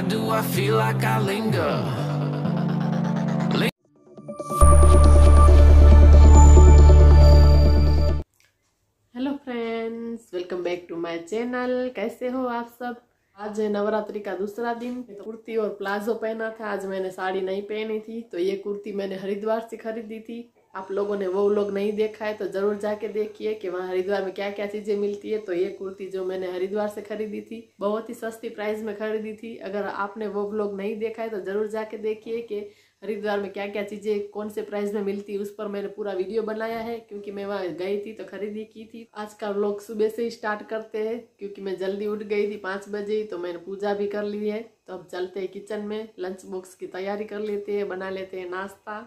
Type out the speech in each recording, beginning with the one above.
Why do I feel like I linger? friends, welcome back to my channel कैसे हो आप सब आज नवरात्रि का दूसरा दिन तो कुर्ती और प्लाजो पहना था आज मैंने साड़ी नहीं पहनी थी तो ये कुर्ती मैंने हरिद्वार से खरीदी थी आप लोगों ने वो लोग नहीं देखा है तो ज़रूर जाके देखिए कि वहाँ हरिद्वार में क्या क्या चीज़ें मिलती है तो ये कुर्ती जो मैंने हरिद्वार से खरीदी थी बहुत ही सस्ती प्राइस में खरीदी थी अगर आपने वो लोग नहीं देखा है तो ज़रूर जाके देखिए कि हरिद्वार में क्या क्या चीज़ें कौन से प्राइस में मिलती है उस पर मैंने पूरा वीडियो बनाया है क्योंकि मैं वहाँ गई थी तो खरीदी की थी आज का लोग सुबह से ही स्टार्ट करते हैं क्योंकि मैं जल्दी उठ गई थी पाँच बजे तो मैंने पूजा भी कर ली है तो अब चलते हैं किचन में लंच बॉक्स की तैयारी कर लेते हैं बना लेते हैं नाश्ता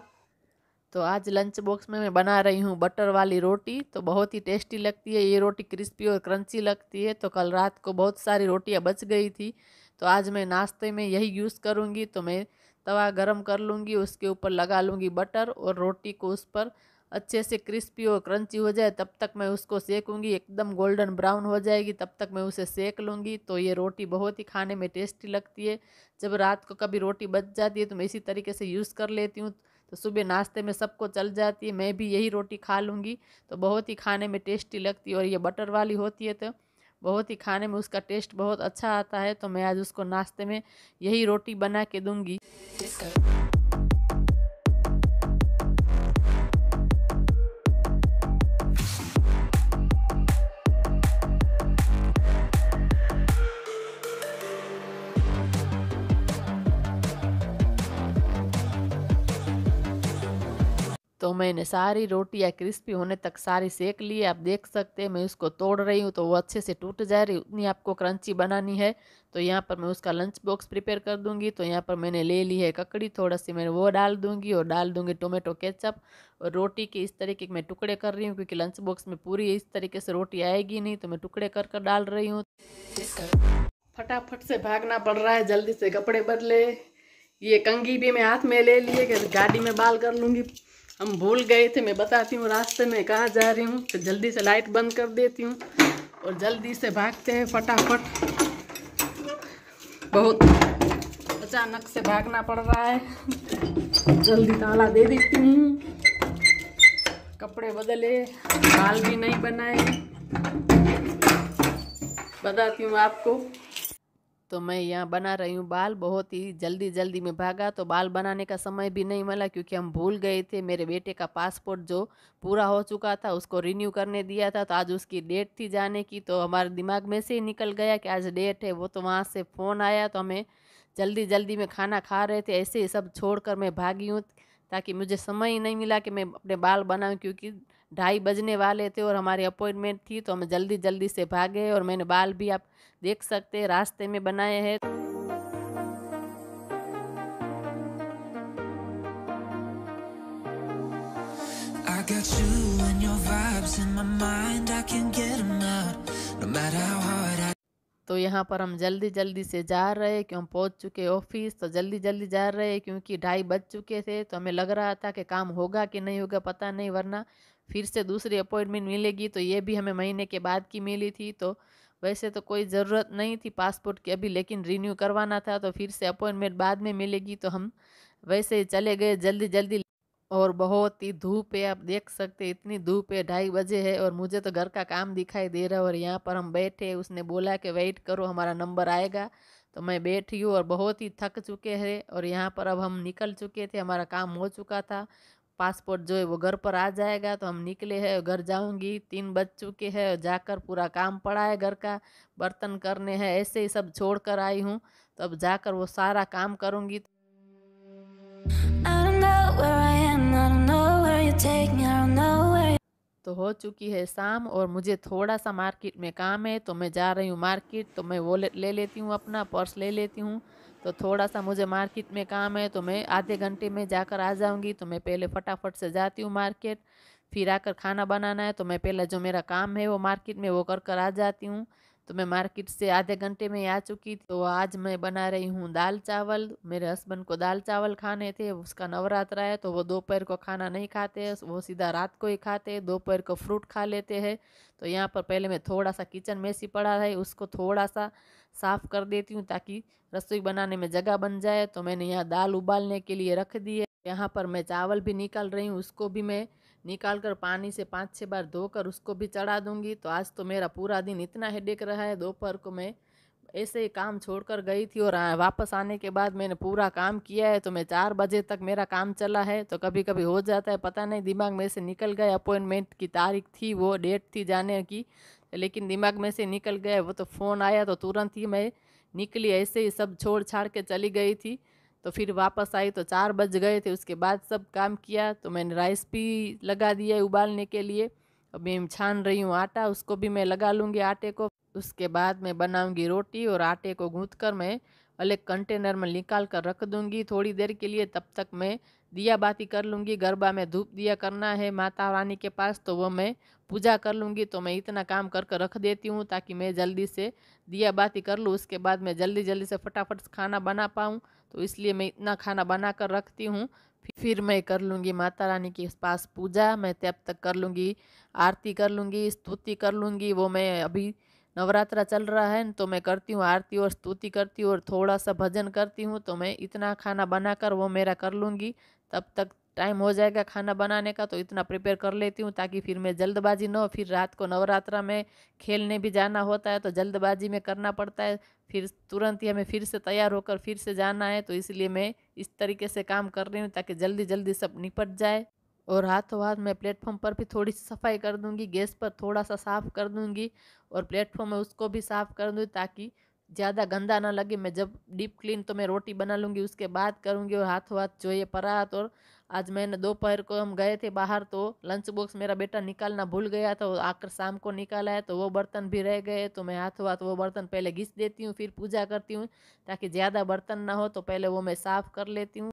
तो आज लंच बॉक्स में मैं बना रही हूँ बटर वाली रोटी तो बहुत ही टेस्टी लगती है ये रोटी क्रिस्पी और क्रंची लगती है तो कल रात को बहुत सारी रोटियाँ बच गई थी तो आज मैं नाश्ते में यही यूज़ करूँगी तो मैं तवा गरम कर लूँगी उसके ऊपर लगा लूँगी बटर और रोटी को उस पर अच्छे से क्रिस्पी और क्रंची हो जाए तब तक मैं उसको सेकूँगी एकदम गोल्डन ब्राउन हो जाएगी तब तक मैं उसे सेक लूँगी तो ये रोटी बहुत ही खाने में टेस्टी लगती है जब रात को कभी रोटी बच जाती है तो मैं इसी तरीके से यूज़ कर लेती हूँ तो सुबह नाश्ते में सबको चल जाती है मैं भी यही रोटी खा लूँगी तो बहुत ही खाने में टेस्टी लगती है और ये बटर वाली होती है तो बहुत ही खाने में उसका टेस्ट बहुत अच्छा आता है तो मैं आज उसको नाश्ते में यही रोटी बना के दूँगी तो मैंने सारी रोटियाँ क्रिस्पी होने तक सारी सेक ली आप देख सकते हैं मैं उसको तोड़ रही हूँ तो वो अच्छे से टूट जा रही उतनी आपको क्रंची बनानी है तो यहाँ पर मैं उसका लंच बॉक्स प्रिपेयर कर दूंगी तो यहाँ पर मैंने ले ली है ककड़ी थोड़ा सी मैंने वो डाल दूंगी और डाल दूंगी टोमेटो केचप और रोटी के इस तरीके के मैं टुकड़े कर रही हूँ क्योंकि लंच बॉक्स में पूरी इस तरीके से रोटी आएगी नहीं तो मैं टुकड़े कर कर डाल रही हूँ फटाफट से भागना पड़ रहा है जल्दी से कपड़े बदले ये कंगी भी मैं हाथ में ले लिए गाड़ी में बाल कर लूँगी हम भूल गए थे मैं बताती हूँ रास्ते में कहाँ जा रही हूँ तो जल्दी से लाइट बंद कर देती हूँ और जल्दी से भागते हैं फटाफट बहुत अचानक से भागना पड़ रहा है जल्दी ताला दे देती हूँ कपड़े बदले बाल भी नहीं बनाए बताती हूँ आपको तो मैं यहाँ बना रही हूँ बाल बहुत ही जल्दी जल्दी में भागा तो बाल बनाने का समय भी नहीं मिला क्योंकि हम भूल गए थे मेरे बेटे का पासपोर्ट जो पूरा हो चुका था उसको रिन्यू करने दिया था तो आज उसकी डेट थी जाने की तो हमारे दिमाग में से ही निकल गया कि आज डेट है वो तो वहाँ से फ़ोन आया तो हमें जल्दी जल्दी में खाना खा रहे थे ऐसे ही सब छोड़ कर मैं भागी हूँ ताकि मुझे समय ही नहीं मिला कि मैं अपने बाल बनाऊँ क्योंकि ढाई बजने वाले थे और हमारी अपॉइंटमेंट थी तो हम जल्दी जल्दी से भागे और मैंने बाल भी आप देख सकते हैं रास्ते में बनाए हैं तो यहाँ पर हम जल्दी जल्दी से जा रहे क्यों पहुँच चुके ऑफिस तो जल्दी जल्दी जा रहे हैं क्योंकि ढाई बज चुके थे तो हमें लग रहा था कि काम होगा कि नहीं होगा पता नहीं वरना फिर से दूसरी अपॉइंटमेंट मिलेगी तो ये भी हमें महीने के बाद की मिली थी तो वैसे तो कोई ज़रूरत नहीं थी पासपोर्ट की अभी लेकिन रिन्यू करवाना था तो फिर से अपॉइंटमेंट बाद में मिलेगी तो हम वैसे ही चले गए जल्दी जल्दी और बहुत ही धूप है आप देख सकते इतनी धूप है ढाई बजे है और मुझे तो घर का काम दिखाई दे रहा है और यहाँ पर हम बैठे उसने बोला कि वेट करो हमारा नंबर आएगा तो मैं बैठी हूँ और बहुत ही थक चुके हैं और यहाँ पर अब हम निकल चुके थे हमारा काम हो चुका था पासपोर्ट जो है वो घर पर आ जाएगा तो हम निकले हैं घर जाऊंगी तीन बज चुके हैं जाकर पूरा काम पड़ा है घर का बर्तन करने हैं ऐसे ही सब छोड़ कर आई हूँ तो अब जाकर वो सारा काम करूँगी तो हो चुकी है शाम और मुझे थोड़ा सा मार्केट में काम है तो मैं जा रही हूँ मार्केट तो मैं वॉलेट ले लेती हूँ अपना पर्स ले लेती हूँ तो थोड़ा सा मुझे मार्केट में काम है तो मैं आधे घंटे में जाकर आ जाऊँगी तो मैं पहले फटाफट से जाती हूँ मार्केट फिर आकर खाना बनाना है तो मैं पहले जो मेरा काम है वो मार्केट में वो कर कर आ जाती हूँ तो मैं मार्केट से आधे घंटे में आ चुकी तो आज मैं बना रही हूँ दाल चावल मेरे हस्बैंड को दाल चावल खाने थे उसका नवरात्रा है तो वो दोपहर को खाना नहीं खाते वो सीधा रात को ही खाते दोपहर को फ्रूट खा लेते हैं तो यहाँ पर पहले मैं थोड़ा सा किचन मेसी पड़ा है उसको थोड़ा सा साफ़ कर देती हूँ ताकि रसोई बनाने में जगह बन जाए तो मैंने यहाँ दाल उबालने के लिए रख दी है यहाँ पर मैं चावल भी निकाल रही हूँ उसको भी मैं निकाल कर पानी से पाँच छः बार धोकर उसको भी चढ़ा दूंगी तो आज तो मेरा पूरा दिन इतना हेडेक रहा है दोपहर को मैं ऐसे ही काम छोड़कर गई थी और वापस आने के बाद मैंने पूरा काम किया है तो मैं चार बजे तक मेरा काम चला है तो कभी कभी हो जाता है पता नहीं दिमाग में से निकल गए अपॉइंटमेंट की तारीख थी वो डेट थी जाने की लेकिन दिमाग में से निकल गए वो तो फ़ोन आया तो तुरंत ही मैं निकली ऐसे ही सब छोड़ छाड़ के चली गई थी तो फिर वापस आई तो चार बज गए थे उसके बाद सब काम किया तो मैंने राइस भी लगा दिया उबालने के लिए अब मैं छान रही हूँ आटा उसको भी मैं लगा लूँगी आटे को उसके बाद मैं बनाऊँगी रोटी और आटे को गूँथ कर मैं अलग कंटेनर में निकाल कर रख दूँगी थोड़ी देर के लिए तब तक मैं दिया बाती कर लूँगी गरबा में धूप दिया करना है माता रानी के पास तो वो मैं पूजा कर लूँगी तो मैं इतना काम कर कर रख देती हूँ ताकि मैं जल्दी से दिया बाती कर लूँ उसके बाद मैं जल्दी जल्दी से फटाफट खाना बना पाऊँ तो इसलिए मैं इतना खाना बना कर रखती हूँ फिर मैं कर लूँगी माता रानी के पास पूजा मैं तब तक कर लूँगी आरती कर लूँगी स्तुति कर लूँगी वो मैं अभी नवरात्रा चल रहा है तो मैं करती हूँ आरती और स्तुति करती हूँ और थोड़ा सा भजन करती हूँ तो मैं इतना खाना बनाकर वो मेरा कर लूँगी तब तक टाइम हो जाएगा खाना बनाने का तो इतना प्रिपेयर कर लेती हूँ ताकि फिर मैं जल्दबाजी न हो फिर रात को नवरात्रा में खेलने भी जाना होता है तो जल्दबाजी में करना पड़ता है फिर तुरंत ही हमें फिर से तैयार होकर फिर से जाना है तो इसलिए मैं इस तरीके से काम कर रही हूँ ताकि जल्दी जल्दी सब निपट जाए और हाथों हाथ मैं प्लेटफॉर्म पर भी थोड़ी सी सफाई कर दूँगी गैस पर थोड़ा सा साफ़ कर दूँगी और प्लेटफॉर्म में उसको भी साफ़ कर दूँगी ताकि ज़्यादा गंदा ना लगे मैं जब डीप क्लीन तो मैं रोटी बना लूँगी उसके बाद करूँगी और हाथों हाथ जो ये परात और आज मैंने दोपहर को हम गए थे बाहर तो लंच बॉक्स मेरा बेटा निकालना भूल गया था आकर शाम को निकाला है तो वो बर्तन भी रह गए तो मैं हाथों हाथ वो बर्तन पहले घिस देती हूँ फिर पूजा करती हूँ ताकि ज़्यादा बर्तन ना हो तो पहले वो मैं साफ़ कर लेती हूँ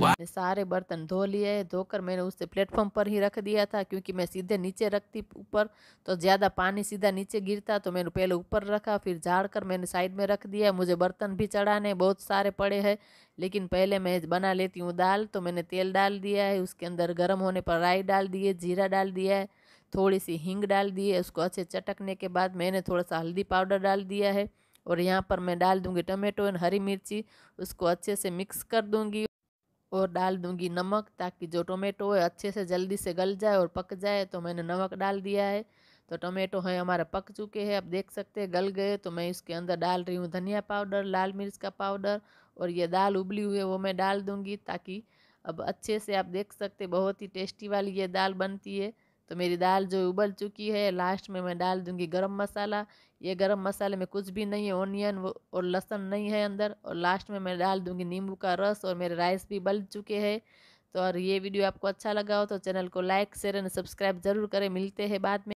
मैंने सारे बर्तन धो लिए धोकर मैंने उसे प्लेटफॉर्म पर ही रख दिया था क्योंकि मैं सीधे नीचे रखती ऊपर तो ज़्यादा पानी सीधा नीचे गिरता तो मैंने पहले ऊपर रखा फिर झाड़ कर मैंने साइड में रख दिया मुझे बर्तन भी चढ़ाने बहुत सारे पड़े हैं लेकिन पहले मैं बना लेती हूँ दाल तो मैंने तेल डाल दिया है उसके अंदर गर्म होने पर राई डाल दिए जीरा डाल दिया है थोड़ी सी हींग डाल दी है उसको अच्छे चटकने के बाद मैंने थोड़ा सा हल्दी पाउडर डाल दिया है और यहाँ पर मैं डाल दूँगी टमेटो एंड हरी मिर्ची उसको अच्छे से मिक्स कर दूँगी और डाल दूंगी नमक ताकि जो टोमेटो है अच्छे से जल्दी से गल जाए और पक जाए तो मैंने नमक डाल दिया है तो टोमेटो है हमारा पक चुके हैं आप देख सकते हैं गल गए तो मैं इसके अंदर डाल रही हूँ धनिया पाउडर लाल मिर्च का पाउडर और ये दाल उबली हुई है वो मैं डाल दूँगी ताकि अब अच्छे से आप देख सकते बहुत ही टेस्टी वाली ये दाल बनती है तो मेरी दाल जो उबल चुकी है लास्ट में मैं डाल दूंगी गरम मसाला ये गरम मसाले में कुछ भी नहीं है ऑनियन और लहसुन नहीं है अंदर और लास्ट में मैं डाल दूंगी नींबू का रस और मेरे राइस भी बल चुके हैं तो और ये वीडियो आपको अच्छा लगा हो तो चैनल को लाइक शेयर एंड सब्सक्राइब ज़रूर करें मिलते हैं बाद में